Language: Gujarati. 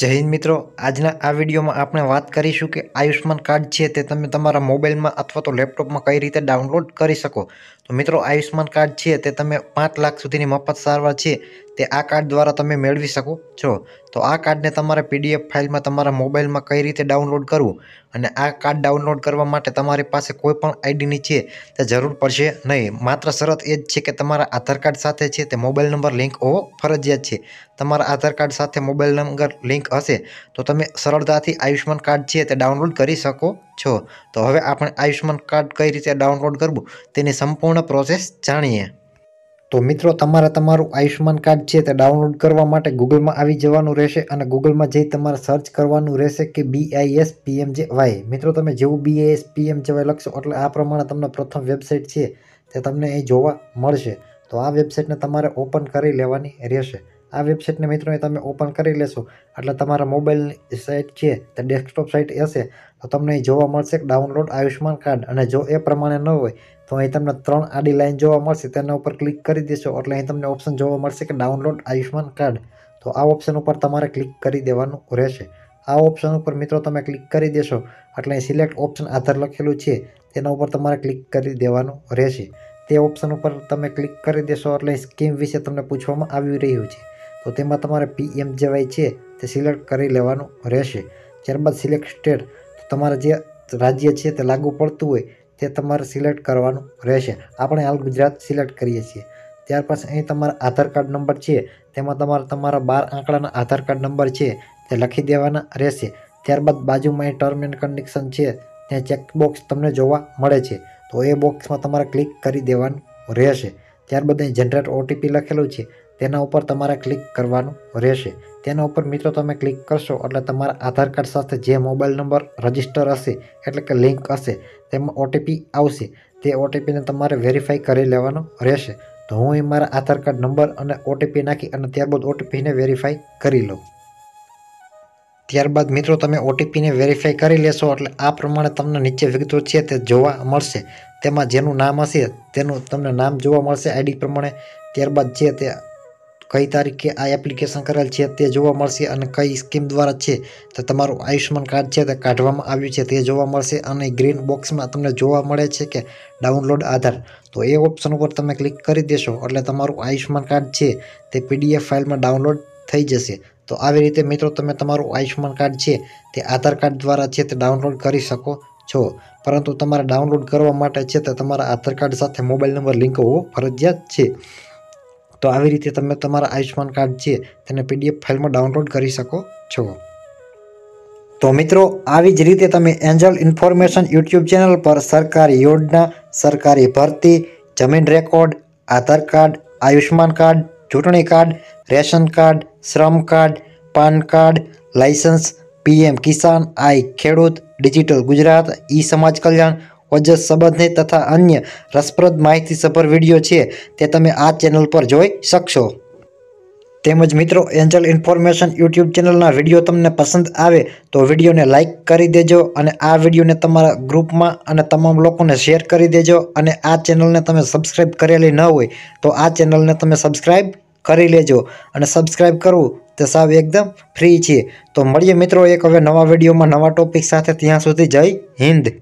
જય હિન્દ મિત્રો આજના આ વિડીયોમાં આપણે વાત કરીશું કે આયુષ્માન કાર્ડ છે તે તમે તમારા મોબાઈલમાં અથવા તો લેપટોપમાં કઈ રીતે ડાઉનલોડ કરી શકો તો મિત્રો આયુષ્માન કાર્ડ છે તે તમે પાંચ લાખ સુધીની મફત સારવાર છે તે આ કાર્ડ દ્વારા તમે મેળવી શકો છો તો આ કાર્ડને તમારે પીડીએફ ફાઇલમાં તમારા મોબાઈલમાં કઈ રીતે ડાઉનલોડ કરવું અને આ કાર્ડ ડાઉનલોડ કરવા માટે તમારી પાસે કોઈપણ આઈડીની છે તે જરૂર પડશે નહીં માત્ર શરત એ જ છે કે તમારા આધાર કાર્ડ સાથે છે તે મોબાઈલ નંબર લિંક હોવો ફરજિયાત છે તમારા આધાર કાર્ડ સાથે મોબાઈલ નંબર લિંક હશે તો તમે સરળતાથી આયુષ્યમાન કાર્ડ છે તે ડાઉનલોડ કરી શકો છો તો હવે આપણે આયુષ્યમાન કાર્ડ કઈ રીતે ડાઉનલોડ કરવું તેની સંપૂર્ણ પ્રોસેસ જાણીએ તો મિત્રો તમારે તમારું આયુષ્યમાન કાર્ડ છે તે ડાઉનલોડ કરવા માટે ગૂગલમાં આવી જવાનું રહેશે અને ગૂગલમાં જઈ તમારે સર્ચ કરવાનું રહેશે કે બીઆઈએસ વાય મિત્રો તમે જેવું બીઆઈએસ પીએમજેવાય લખશો એટલે આ પ્રમાણે તમને પ્રથમ વેબસાઇટ છે તે તમને અહીં જોવા મળશે તો આ વેબસાઇટને તમારે ઓપન કરી લેવાની રહેશે આ વેબસાઇટને મિત્રોને તમે ઓપન કરી લેશો એટલે તમારા મોબાઈલની સાઇટ છે તે ડેસ્કટોપ સાઇટ હશે તો તમને જોવા મળશે ડાઉનલોડ આયુષ્યમાન કાર્ડ અને જો એ પ્રમાણે ન હોય તો અહીં તમને ત્રણ આડી લાઇન જોવા મળશે તેના ઉપર ક્લિક કરી દેશો એટલે અહીં તમને ઓપ્શન જોવા મળશે કે ડાઉનલોડ આયુષ્માન કાર્ડ તો આ ઓપ્શન ઉપર તમારે ક્લિક કરી દેવાનું રહેશે આ ઓપ્શન ઉપર મિત્રો તમે ક્લિક કરી દેશો એટલે અહીં સિલેક્ટ ઓપ્શન આધાર લખેલું છે તેના ઉપર તમારે ક્લિક કરી દેવાનું રહેશે તે ઓપ્શન ઉપર તમે ક્લિક કરી દેશો એટલે સ્કીમ વિશે તમને પૂછવામાં આવી રહ્યું છે તો તેમાં તમારે પીએમજેવાય છે તે સિલેક્ટ કરી લેવાનું રહેશે ત્યારબાદ સિલેક્ટ સ્ટેટ તો તમારે જે રાજ્ય છે તે લાગુ પડતું હોય તે તમારે સિલેક્ટ કરવાનું રહેશે આપણે હાલ ગુજરાત સિલેક્ટ કરીએ છીએ ત્યાર પછી અહીં તમારા આધાર કાર્ડ નંબર છે તેમાં તમારા તમારા બાર આંકડાના આધાર કાર્ડ નંબર છે તે લખી દેવાના રહેશે ત્યારબાદ બાજુમાં અહીં ટર્મ એન્ડ કન્ડિશન છે ત્યાં ચેકબોક્સ તમને જોવા મળે છે તો એ બોક્સમાં તમારે ક્લિક કરી દેવાનું રહેશે ત્યારબાદ અહીં જનરેટ ઓટીપી લખેલું છે તેના ઉપર તમારે ક્લિક કરવાનું રહેશે તેના ઉપર મિત્રો તમે ક્લિક કરશો એટલે તમારા આધાર કાર્ડ સાથે જે મોબાઈલ નંબર રજિસ્ટર હશે એટલે કે લિંક હશે તેમાં ઓટીપી આવશે તે ઓટીપીને તમારે વેરીફાઈ કરી લેવાનો રહેશે તો હું એ મારા આધાર કાર્ડ નંબર અને ઓટીપી નાખી અને ત્યારબાદ ઓટીપીને વેરીફાઈ કરી લઉં ત્યારબાદ મિત્રો તમે ઓટીપીને વેરીફાઈ કરી લેશો એટલે આ પ્રમાણે તમને નીચે વિગતો છે તે જોવા મળશે તેમાં જેનું નામ હશે તેનું તમને નામ જોવા મળશે આઈડી પ્રમાણે ત્યારબાદ છે તે કઈ તારીખે આ એપ્લિકેશન કરેલ છે તે જોવા મળશે અને કઈ સ્કીમ દ્વારા છે તો તમારું આયુષ્યમાન કાર્ડ છે તે કાઢવામાં આવ્યું છે તે જોવા મળશે અને ગ્રીન બોક્સમાં તમને જોવા મળે છે કે ડાઉનલોડ આધાર તો એ ઓપ્શન ઉપર તમે ક્લિક કરી દેશો એટલે તમારું આયુષ્યમાન કાર્ડ છે તે પીડીએફ ફાઇલમાં ડાઉનલોડ થઈ જશે તો આવી રીતે મિત્રો તમે તમારું આયુષ્યમાન કાર્ડ છે તે આધાર કાર્ડ દ્વારા છે તે ડાઉનલોડ કરી શકો છો પરંતુ તમારે ડાઉનલોડ કરવા માટે છે તે તમારા આધાર કાર્ડ સાથે મોબાઈલ નંબર લિંક હોવો ફરજિયાત છે તો આવી રીતે તમે તમારા આયુષ્યમાન કાર્ડ છે તેને પીડીએફ ફાઇલમાં ડાઉનલોડ કરી શકો છો તો મિત્રો આવી જ રીતે તમે એન્જલ ઇન્ફોર્મેશન યુટ્યુબ ચેનલ પર સરકારી યોજના સરકારી ભરતી જમીન record Aadhaar card Ayushman card ચૂંટણી કાર્ડ રેશન કાર્ડ શ્રમ card PAN card licence PM Kisan આઈ ખેડૂત ડિજિટલ ગુજરાત ઈ સમાજ કલ્યાણ વજસ સંબંધને તથા અન્ય રસપ્રદ માહિતીસભર વિડીયો છે તે તમે આ ચેનલ પર જોઈ શકશો તેમજ મિત્રો એન્જલ ઇન્ફોર્મેશન યુટ્યુબ ચેનલના વિડીયો તમને પસંદ આવે તો વિડીયોને લાઇક કરી દેજો અને આ વિડીયોને તમારા ગ્રુપમાં અને તમામ લોકોને શેર કરી દેજો અને આ ચેનલને તમે સબસ્ક્રાઈબ કરેલી ન હોય તો આ ચેનલને તમે સબસ્ક્રાઈબ કરી લેજો અને સબસ્ક્રાઈબ કરવું તે સાવ એકદમ ફ્રી છે તો મળીએ મિત્રો એક હવે નવા વિડીયોમાં નવા ટોપિક સાથે ત્યાં સુધી જય હિન્દ